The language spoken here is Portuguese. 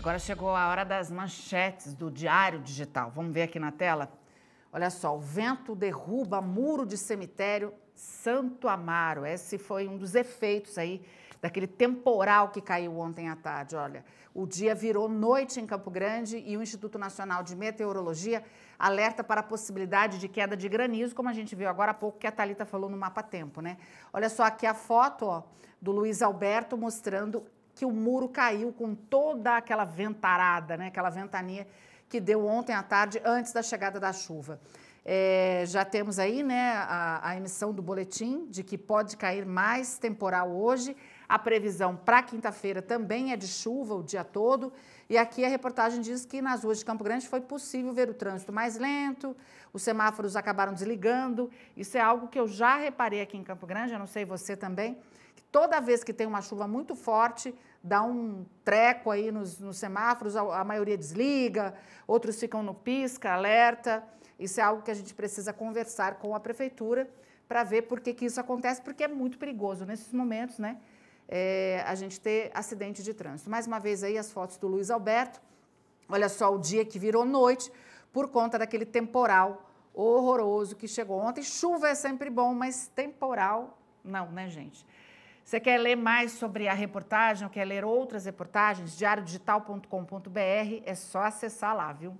Agora chegou a hora das manchetes do Diário Digital. Vamos ver aqui na tela? Olha só, o vento derruba muro de cemitério Santo Amaro. Esse foi um dos efeitos aí daquele temporal que caiu ontem à tarde. Olha, o dia virou noite em Campo Grande e o Instituto Nacional de Meteorologia alerta para a possibilidade de queda de granizo, como a gente viu agora há pouco que a Thalita falou no Mapa Tempo, né? Olha só aqui a foto, ó, do Luiz Alberto mostrando que o muro caiu com toda aquela ventarada, né? aquela ventania que deu ontem à tarde, antes da chegada da chuva. É, já temos aí né, a, a emissão do boletim de que pode cair mais temporal hoje. A previsão para quinta-feira também é de chuva o dia todo. E aqui a reportagem diz que nas ruas de Campo Grande foi possível ver o trânsito mais lento, os semáforos acabaram desligando. Isso é algo que eu já reparei aqui em Campo Grande, eu não sei você também, que toda vez que tem uma chuva muito forte, dá um treco aí nos, nos semáforos, a, a maioria desliga, outros ficam no pisca, alerta. Isso é algo que a gente precisa conversar com a prefeitura para ver por que, que isso acontece, porque é muito perigoso nesses momentos, né? é, a gente ter acidente de trânsito. Mais uma vez aí as fotos do Luiz Alberto. Olha só o dia que virou noite por conta daquele temporal horroroso que chegou ontem. Chuva é sempre bom, mas temporal não, né, gente? Você quer ler mais sobre a reportagem ou quer ler outras reportagens? diariodigital.com.br é só acessar lá, viu?